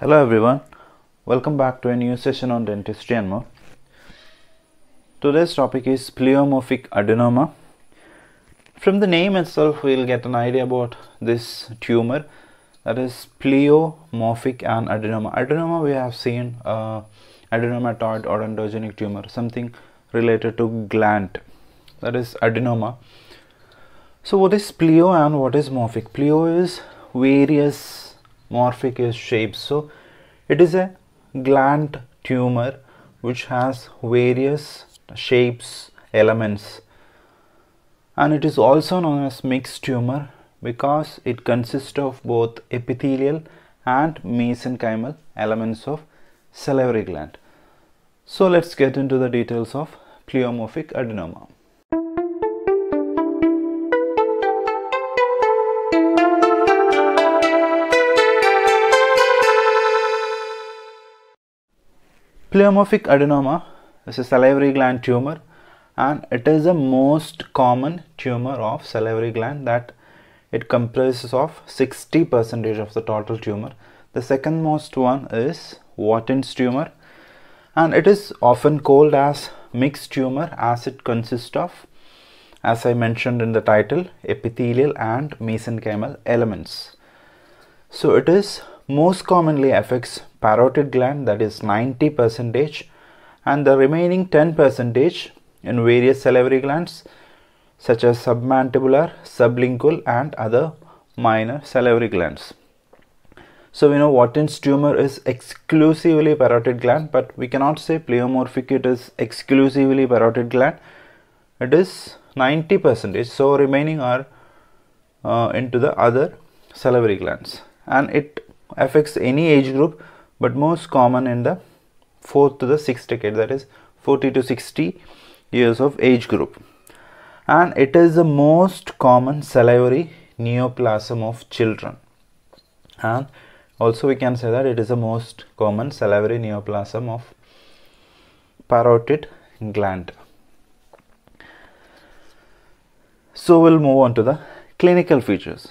Hello everyone, welcome back to a new session on dentistry and more. Today's topic is pleomorphic adenoma. From the name itself, we'll get an idea about this tumor that is pleomorphic and adenoma. Adenoma we have seen uh, adenomatoid or endogenic tumor, something related to gland that is adenoma. So, what is pleo and what is morphic? Pleo is various morphic is shape so it is a gland tumor which has various shapes elements and it is also known as mixed tumor because it consists of both epithelial and mesenchymal elements of salivary gland so let's get into the details of pleomorphic adenoma Pleomorphic adenoma is a salivary gland tumor and it is the most common tumor of salivary gland that it comprises of 60 percentage of the total tumor. The second most one is Watten's tumor and it is often called as mixed tumor as it consists of as I mentioned in the title epithelial and mesenchymal elements. So it is most commonly affects parotid gland that is 90 percentage and the remaining 10 percentage in various salivary glands such as submandibular, sublingual and other minor salivary glands. So we know Watten's tumor is exclusively parotid gland but we cannot say pleomorphic it is exclusively parotid gland. It is 90 percentage so remaining are uh, into the other salivary glands and it affects any age group but most common in the fourth to the sixth decade that is 40 to 60 years of age group and it is the most common salivary neoplasm of children and also we can say that it is the most common salivary neoplasm of parotid gland so we'll move on to the clinical features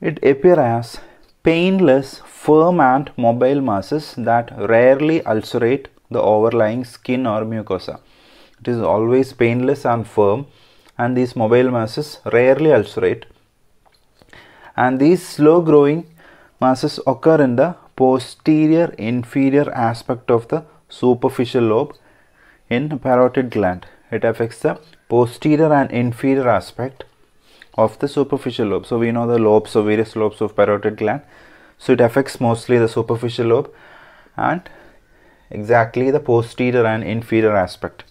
it appears painless, firm and mobile masses that rarely ulcerate the overlying skin or mucosa. It is always painless and firm and these mobile masses rarely ulcerate. And these slow growing masses occur in the posterior inferior aspect of the superficial lobe in parotid gland. It affects the posterior and inferior aspect of the superficial lobe. So we know the lobes of various lobes of parotid gland. So it affects mostly the superficial lobe and exactly the posterior and inferior aspect.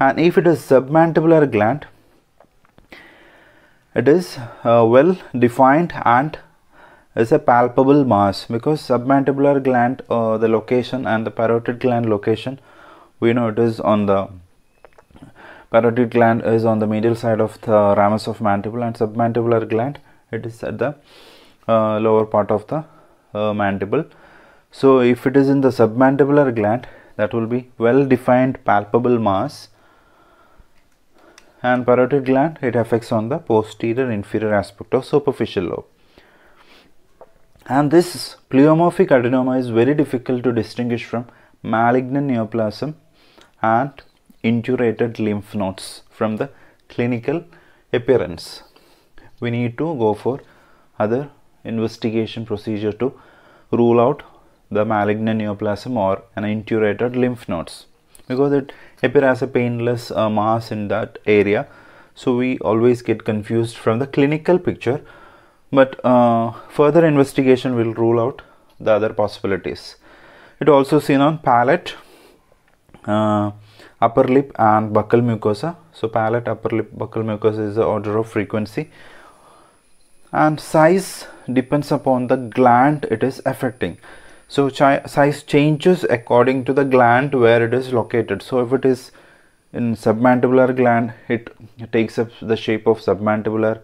And if it is submandibular gland, it is uh, well defined and is a palpable mass because submandibular gland uh, the location and the parotid gland location we know it is on the Parotid gland is on the medial side of the ramus of mandible and submandibular gland. It is at the uh, lower part of the uh, mandible. So if it is in the submandibular gland, that will be well defined palpable mass and parotid gland it affects on the posterior inferior aspect of superficial lobe and this pleomorphic adenoma is very difficult to distinguish from malignant neoplasm and indurated lymph nodes from the clinical appearance. We need to go for other investigation procedure to rule out the malignant neoplasm or an indurated lymph nodes because it appears as a painless uh, mass in that area so we always get confused from the clinical picture but uh, further investigation will rule out the other possibilities it also seen on palate uh, upper lip and buccal mucosa so palate upper lip buccal mucosa is the order of frequency and size depends upon the gland it is affecting so size changes according to the gland where it is located so if it is in submandibular gland it takes up the shape of submandibular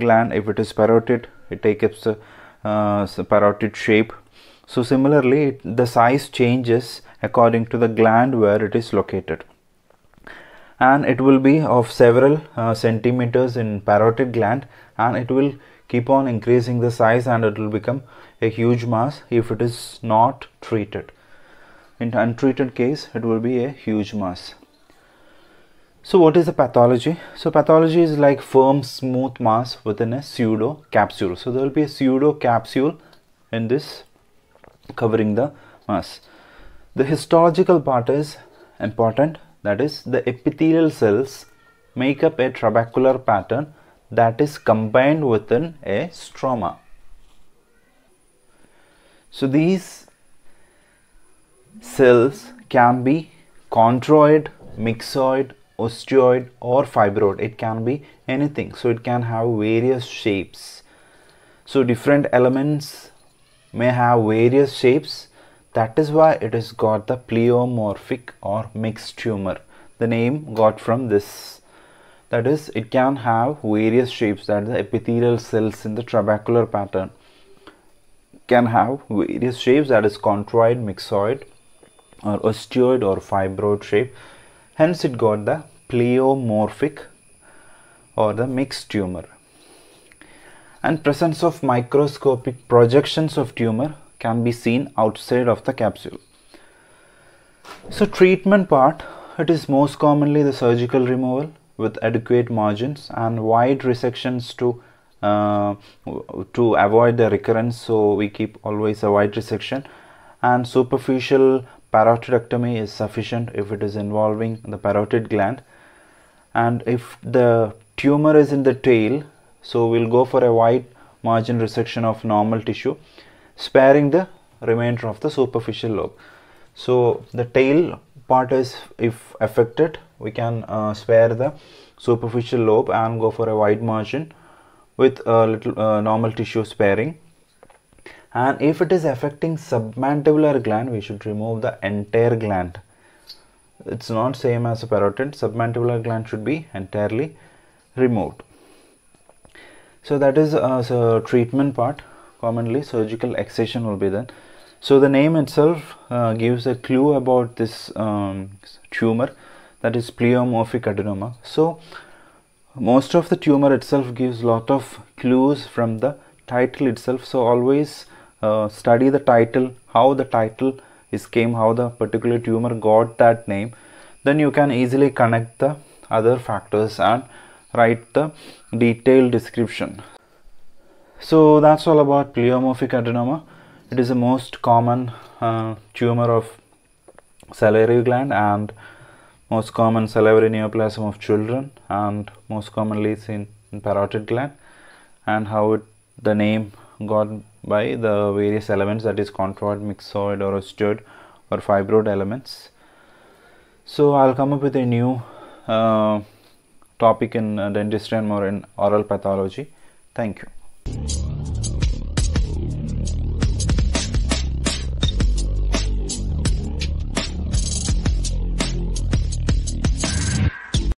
gland if it is parotid it takes up the uh, parotid shape so similarly the size changes according to the gland where it is located and it will be of several uh, centimeters in parotid gland and it will keep on increasing the size and it will become a huge mass if it is not treated in untreated case it will be a huge mass so what is the pathology so pathology is like firm smooth mass within a pseudo capsule so there will be a pseudo capsule in this covering the mass the histological part is important that is the epithelial cells make up a trabecular pattern that is combined within a stroma. So these cells can be chondroid, mixoid, osteoid or fibroid. It can be anything. So it can have various shapes. So different elements may have various shapes that is why it has got the pleomorphic or mixed tumor. The name got from this. That is, it can have various shapes, that is, the epithelial cells in the trabecular pattern can have various shapes, that is, controid, mixoid, or osteoid or fibroid shape. Hence, it got the pleomorphic or the mixed tumor and presence of microscopic projections of tumor can be seen outside of the capsule. So treatment part, it is most commonly the surgical removal with adequate margins and wide resections to uh, to avoid the recurrence so we keep always a wide resection and superficial parotidectomy is sufficient if it is involving the parotid gland and if the tumor is in the tail so we'll go for a wide margin resection of normal tissue sparing the remainder of the superficial lobe. So the tail part is if affected we can uh, spare the superficial lobe and go for a wide margin with a little uh, normal tissue sparing and if it is affecting submandibular gland we should remove the entire gland it's not same as a parotid submandibular gland should be entirely removed so that is uh, treatment part commonly surgical excision will be done so the name itself uh, gives a clue about this um, tumor that is pleomorphic adenoma so most of the tumor itself gives lot of clues from the title itself so always uh, study the title how the title is came how the particular tumor got that name then you can easily connect the other factors and write the detailed description so that's all about pleomorphic adenoma. It is the most common uh, tumor of salivary gland and most common salivary neoplasm of children and most commonly seen in parotid gland and how it, the name got by the various elements that is controid, mixedoid, or osteoid or fibroid elements. So I'll come up with a new uh, topic in uh, dentistry and more in oral pathology. Thank you. Thank you.